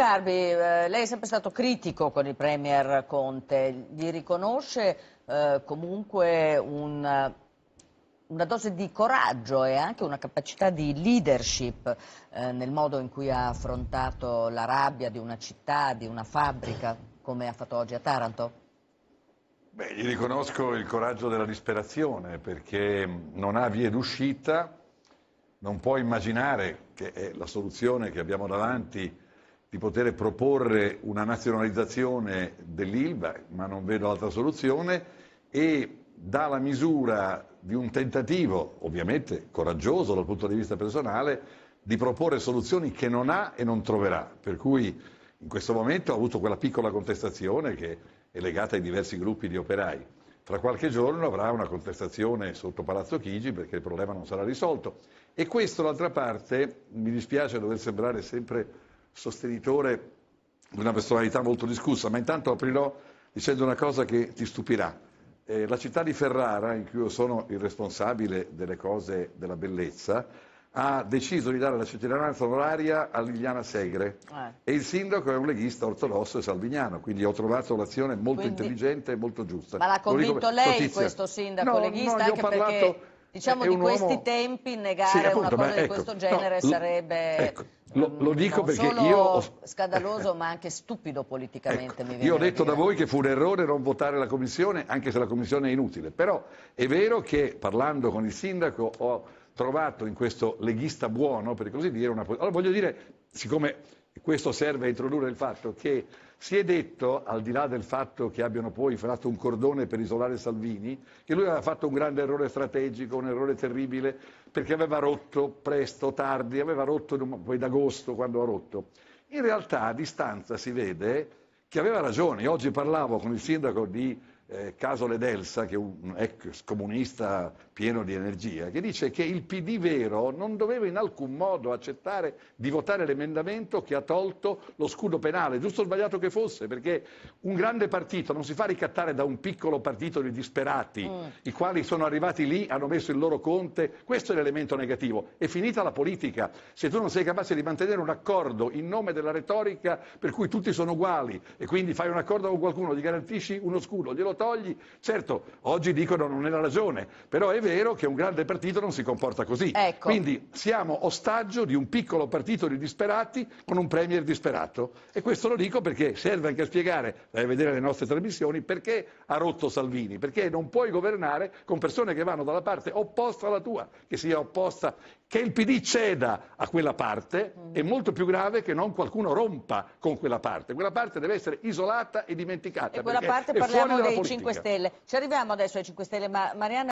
Sgarbi, eh, lei è sempre stato critico con il Premier Conte, gli riconosce eh, comunque un, una dose di coraggio e anche una capacità di leadership eh, nel modo in cui ha affrontato la rabbia di una città, di una fabbrica, come ha fatto oggi a Taranto? Beh, gli riconosco il coraggio della disperazione perché non ha vie d'uscita, non può immaginare che è eh, la soluzione che abbiamo davanti di poter proporre una nazionalizzazione dell'ILVA, ma non vedo altra soluzione, e dà la misura di un tentativo, ovviamente coraggioso dal punto di vista personale, di proporre soluzioni che non ha e non troverà. Per cui in questo momento ha avuto quella piccola contestazione che è legata ai diversi gruppi di operai. Tra qualche giorno avrà una contestazione sotto Palazzo Chigi perché il problema non sarà risolto. E questo, d'altra parte, mi dispiace dover sembrare sempre sostenitore di una personalità molto discussa, ma intanto aprirò dicendo una cosa che ti stupirà. Eh, la città di Ferrara, in cui io sono il responsabile delle cose della bellezza, ha deciso di dare la cittadinanza onoraria a Liliana Segre eh. e il sindaco è un leghista ortodosso e salvignano, quindi ho trovato l'azione molto quindi... intelligente e molto giusta. Ma l'ha convinto lei Notizia. questo sindaco no, leghista? No, anche ho parlato... perché Diciamo di questi uomo... tempi negare sì, appunto, una cosa ecco, di questo genere no, sarebbe... Ecco, lo, mm, lo, dico perché io... Ho... scandaloso ma anche stupido politicamente. Ecco, io ho detto da voi che fu un errore non votare la Commissione, anche se la Commissione è inutile. Però è vero che parlando con il sindaco ho trovato in questo leghista buono, per così dire, una... Allora voglio dire, siccome questo serve a introdurre il fatto che si è detto, al di là del fatto che abbiano poi fatto un cordone per isolare Salvini, che lui aveva fatto un grande errore strategico, un errore terribile, perché aveva rotto presto, tardi, aveva rotto poi d'agosto quando ha rotto. In realtà a distanza si vede che aveva ragione. Oggi parlavo con il sindaco di eh, Casole Delsa, che è un ex comunista pieno di energia, che dice che il PD vero non doveva in alcun modo accettare di votare l'emendamento che ha tolto lo scudo penale, giusto o sbagliato che fosse, perché un grande partito non si fa ricattare da un piccolo partito di disperati, mm. i quali sono arrivati lì, hanno messo il loro conte, questo è l'elemento negativo. È finita la politica. Se tu non sei capace di mantenere un accordo in nome della retorica per cui tutti sono uguali e quindi fai un accordo con qualcuno, gli garantisci uno scudo, glielo togli. Certo, oggi dicono non è la ragione, però è vero che un grande partito non si comporta così. Ecco. Quindi siamo ostaggio di un piccolo partito di disperati con un premier disperato. E questo lo dico perché serve anche a spiegare, vai a vedere le nostre trasmissioni, perché ha rotto Salvini, perché non puoi governare con persone che vanno dalla parte opposta alla tua, che sia opposta, che il PD ceda a quella parte, è molto più grave che non qualcuno rompa con quella parte. Quella parte deve essere isolata e dimenticata. E quella parte parliamo dei 5 Stelle. Ci arriviamo adesso ai 5 Stelle, ma Marianna